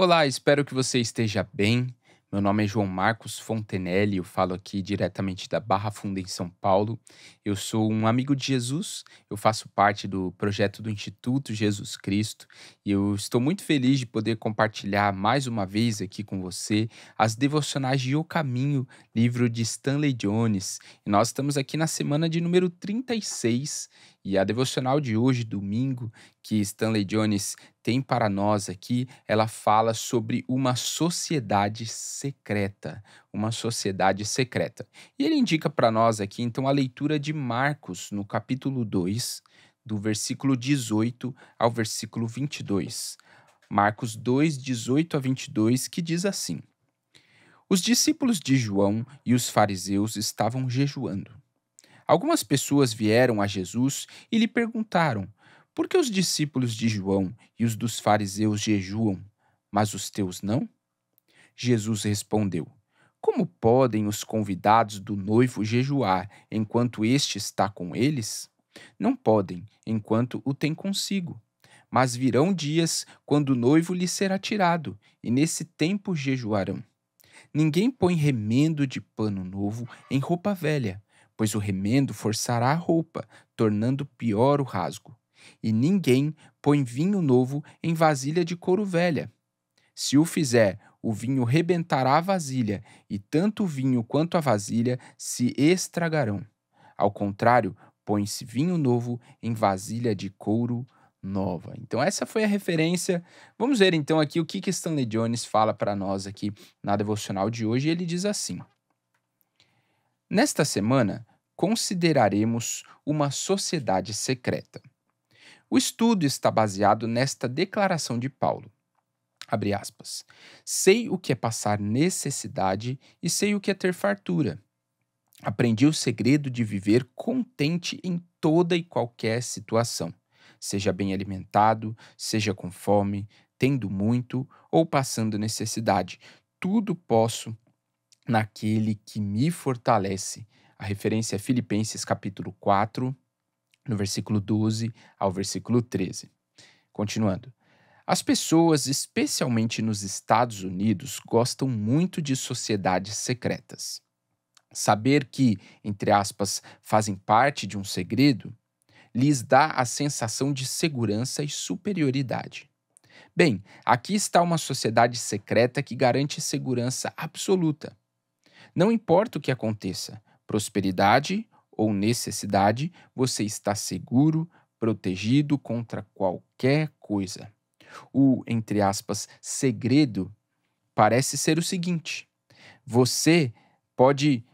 Olá, espero que você esteja bem. Meu nome é João Marcos Fontenelle, eu falo aqui diretamente da Barra Funda em São Paulo. Eu sou um amigo de Jesus, eu faço parte do projeto do Instituto Jesus Cristo e eu estou muito feliz de poder compartilhar mais uma vez aqui com você as devocionais de O Caminho, livro de Stanley Jones. E nós estamos aqui na semana de número 36 e a devocional de hoje, domingo, que Stanley Jones tem para nós aqui, ela fala sobre uma sociedade secreta, uma sociedade secreta. E ele indica para nós aqui então a leitura de Marcos no capítulo 2, do versículo 18 ao versículo 22. Marcos 2, 18 a 22, que diz assim: Os discípulos de João e os fariseus estavam jejuando Algumas pessoas vieram a Jesus e lhe perguntaram: Por que os discípulos de João e os dos fariseus jejuam, mas os teus não? Jesus respondeu: Como podem os convidados do noivo jejuar enquanto este está com eles? Não podem, enquanto o tem consigo. Mas virão dias quando o noivo lhe será tirado, e nesse tempo jejuarão. Ninguém põe remendo de pano novo em roupa velha pois o remendo forçará a roupa, tornando pior o rasgo. E ninguém põe vinho novo em vasilha de couro velha. Se o fizer, o vinho rebentará a vasilha, e tanto o vinho quanto a vasilha se estragarão. Ao contrário, põe-se vinho novo em vasilha de couro nova. Então essa foi a referência. Vamos ver então aqui o que, que Stanley Jones fala para nós aqui na devocional de hoje. Ele diz assim: Nesta semana, consideraremos uma sociedade secreta. O estudo está baseado nesta declaração de Paulo. Abre aspas. Sei o que é passar necessidade e sei o que é ter fartura. Aprendi o segredo de viver contente em toda e qualquer situação, seja bem alimentado, seja com fome, tendo muito ou passando necessidade. Tudo posso naquele que me fortalece. A referência é Filipenses capítulo 4, no versículo 12 ao versículo 13. Continuando. As pessoas, especialmente nos Estados Unidos, gostam muito de sociedades secretas. Saber que, entre aspas, fazem parte de um segredo, lhes dá a sensação de segurança e superioridade. Bem, aqui está uma sociedade secreta que garante segurança absoluta. Não importa o que aconteça, prosperidade ou necessidade, você está seguro, protegido contra qualquer coisa. O, entre aspas, segredo parece ser o seguinte: você pode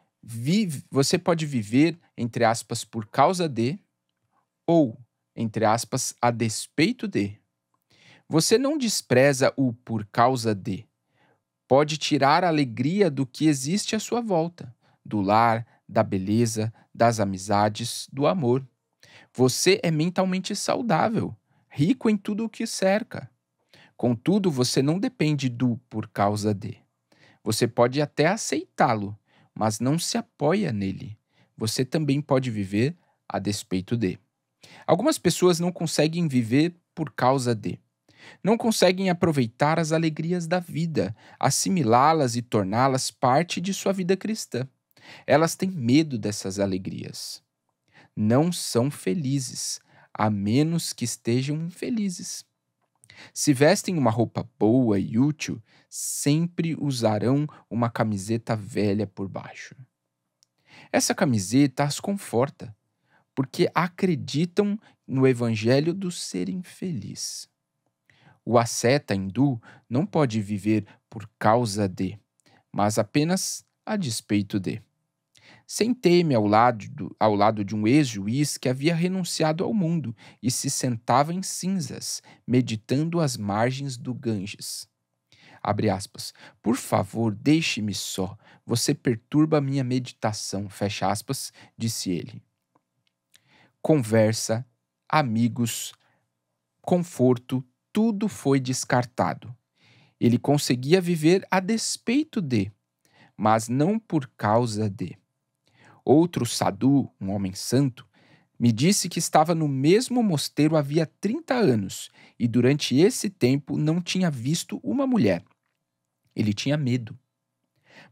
você pode viver entre aspas por causa de ou entre aspas a despeito de. Você não despreza o por causa de pode tirar a alegria do que existe à sua volta, do lar, da beleza, das amizades, do amor. Você é mentalmente saudável, rico em tudo o que cerca. Contudo, você não depende do por causa de. Você pode até aceitá-lo, mas não se apoia nele. Você também pode viver a despeito de. Algumas pessoas não conseguem viver por causa de. Não conseguem aproveitar as alegrias da vida, assimilá-las e torná-las parte de sua vida cristã. Elas têm medo dessas alegrias. Não são felizes, a menos que estejam infelizes. Se vestem uma roupa boa e útil, sempre usarão uma camiseta velha por baixo. Essa camiseta as conforta, porque acreditam no evangelho do ser infeliz. O asceta hindu não pode viver por causa de, mas apenas a despeito de. Sentei-me ao lado, do, ao lado de um ex-juiz que havia renunciado ao mundo e se sentava em cinzas, meditando às margens do Ganges. Abre aspas. Por favor, deixe-me só. Você perturba minha meditação. Fecha aspas, disse ele. Conversa, amigos, conforto, tudo foi descartado. Ele conseguia viver a despeito de, mas não por causa de. Outro sadhu, um homem santo, me disse que estava no mesmo mosteiro havia 30 anos e durante esse tempo não tinha visto uma mulher. Ele tinha medo.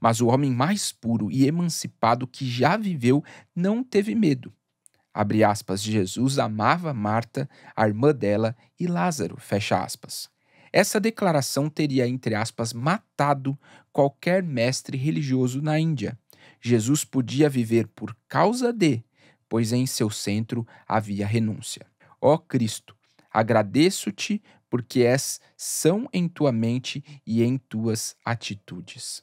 Mas o homem mais puro e emancipado que já viveu não teve medo. Abre aspas, Jesus amava Marta, a irmã dela, e Lázaro, fecha aspas. Essa declaração teria, entre aspas, matado qualquer mestre religioso na Índia. Jesus podia viver por causa de, pois em seu centro havia renúncia. Ó Cristo, agradeço-te porque és são em tua mente e em tuas atitudes.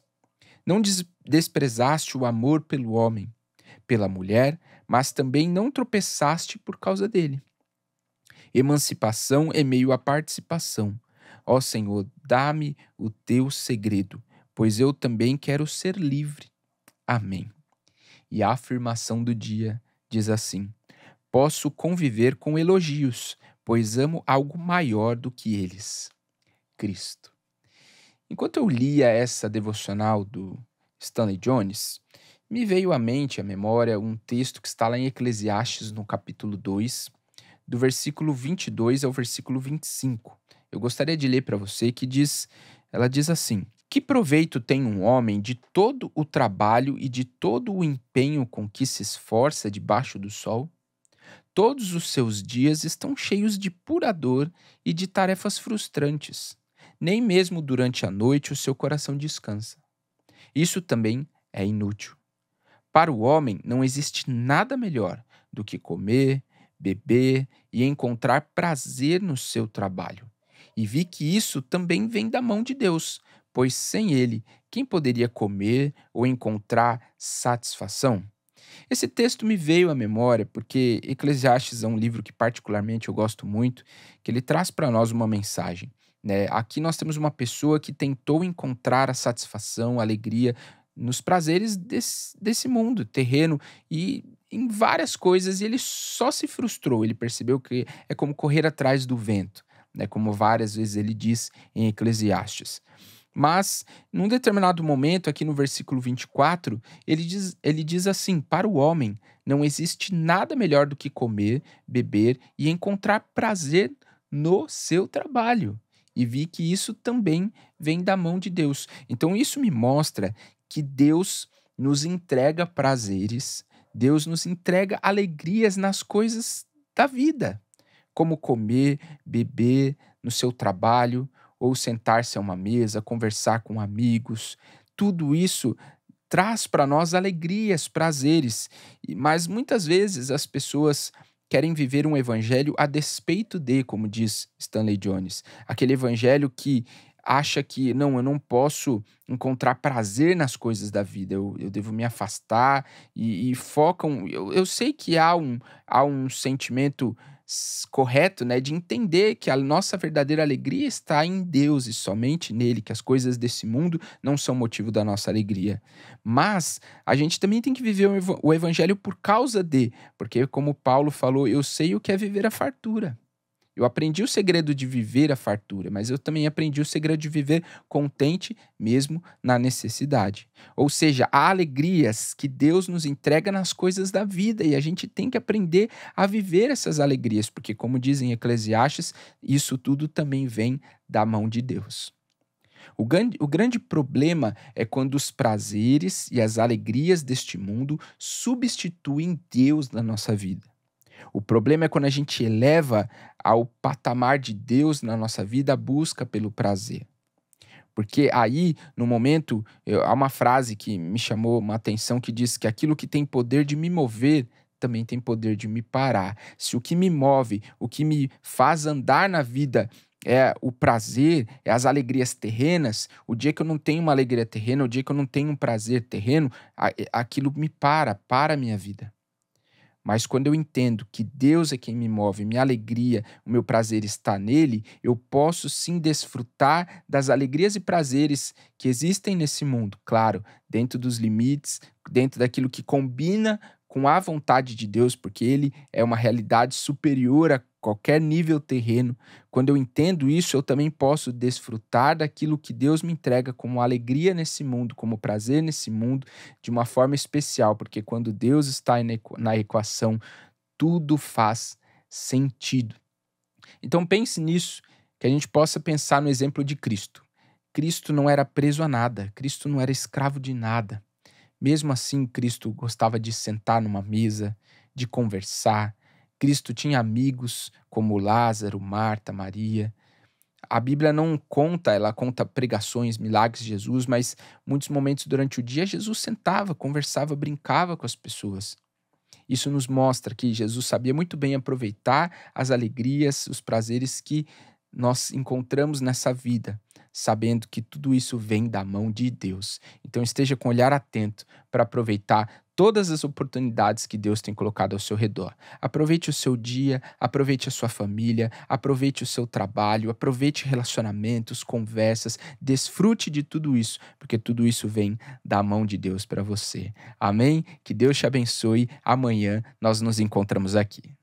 Não desprezaste o amor pelo homem, pela mulher, mas também não tropeçaste por causa dele. Emancipação é meio à participação. Ó Senhor, dá-me o teu segredo, pois eu também quero ser livre. Amém. E a afirmação do dia diz assim: Posso conviver com elogios, pois amo algo maior do que eles Cristo. Enquanto eu lia essa devocional do Stanley Jones, me veio à mente, à memória, um texto que está lá em Eclesiastes, no capítulo 2, do versículo 22 ao versículo 25. Eu gostaria de ler para você que diz, ela diz assim: Que proveito tem um homem de todo o trabalho e de todo o empenho com que se esforça debaixo do sol? Todos os seus dias estão cheios de pura dor e de tarefas frustrantes. Nem mesmo durante a noite o seu coração descansa. Isso também é inútil. Para o homem não existe nada melhor do que comer, beber e encontrar prazer no seu trabalho. E vi que isso também vem da mão de Deus, pois sem ele, quem poderia comer ou encontrar satisfação? Esse texto me veio à memória porque Eclesiastes é um livro que particularmente eu gosto muito, que ele traz para nós uma mensagem. Né? Aqui nós temos uma pessoa que tentou encontrar a satisfação, a alegria nos prazeres desse, desse mundo terreno e em várias coisas. E ele só se frustrou. Ele percebeu que é como correr atrás do vento, né? como várias vezes ele diz em Eclesiastes. Mas, num determinado momento, aqui no versículo 24, ele diz, ele diz assim: Para o homem não existe nada melhor do que comer, beber e encontrar prazer no seu trabalho. E vi que isso também vem da mão de Deus. Então, isso me mostra que Deus nos entrega prazeres, Deus nos entrega alegrias nas coisas da vida, como comer, beber, no seu trabalho, ou sentar-se a uma mesa, conversar com amigos. Tudo isso traz para nós alegrias, prazeres, mas muitas vezes as pessoas querem viver um evangelho a despeito de, como diz Stanley Jones, aquele evangelho que acha que não, eu não posso encontrar prazer nas coisas da vida, eu, eu devo me afastar e, e focam. Eu, eu sei que há um, há um sentimento correto, né, de entender que a nossa verdadeira alegria está em Deus e somente nele, que as coisas desse mundo não são motivo da nossa alegria. Mas a gente também tem que viver o evangelho por causa de, porque como Paulo falou, eu sei o que é viver a fartura. Eu aprendi o segredo de viver a fartura, mas eu também aprendi o segredo de viver contente mesmo na necessidade. Ou seja, há alegrias que Deus nos entrega nas coisas da vida e a gente tem que aprender a viver essas alegrias, porque, como dizem Eclesiastes, isso tudo também vem da mão de Deus. O grande, o grande problema é quando os prazeres e as alegrias deste mundo substituem Deus na nossa vida. O problema é quando a gente eleva ao patamar de Deus na nossa vida a busca pelo prazer. Porque aí, no momento, eu, há uma frase que me chamou uma atenção que diz que aquilo que tem poder de me mover também tem poder de me parar. Se o que me move, o que me faz andar na vida é o prazer, é as alegrias terrenas, o dia que eu não tenho uma alegria terrena, o dia que eu não tenho um prazer terreno, aquilo me para, para a minha vida. Mas quando eu entendo que Deus é quem me move, minha alegria, o meu prazer está nele, eu posso sim desfrutar das alegrias e prazeres que existem nesse mundo, claro, dentro dos limites, dentro daquilo que combina com a vontade de Deus, porque ele é uma realidade superior a qualquer nível terreno, quando eu entendo isso, eu também posso desfrutar daquilo que Deus me entrega como alegria nesse mundo, como prazer nesse mundo, de uma forma especial, porque quando Deus está na equação, tudo faz sentido. Então pense nisso, que a gente possa pensar no exemplo de Cristo. Cristo não era preso a nada, Cristo não era escravo de nada. Mesmo assim, Cristo gostava de sentar numa mesa, de conversar, Cristo tinha amigos como Lázaro, Marta, Maria. A Bíblia não conta, ela conta pregações, milagres de Jesus, mas muitos momentos durante o dia Jesus sentava, conversava, brincava com as pessoas. Isso nos mostra que Jesus sabia muito bem aproveitar as alegrias, os prazeres que nós encontramos nessa vida sabendo que tudo isso vem da mão de Deus. Então esteja com olhar atento para aproveitar todas as oportunidades que Deus tem colocado ao seu redor. Aproveite o seu dia, aproveite a sua família, aproveite o seu trabalho, aproveite relacionamentos, conversas, desfrute de tudo isso, porque tudo isso vem da mão de Deus para você. Amém? Que Deus te abençoe. Amanhã nós nos encontramos aqui.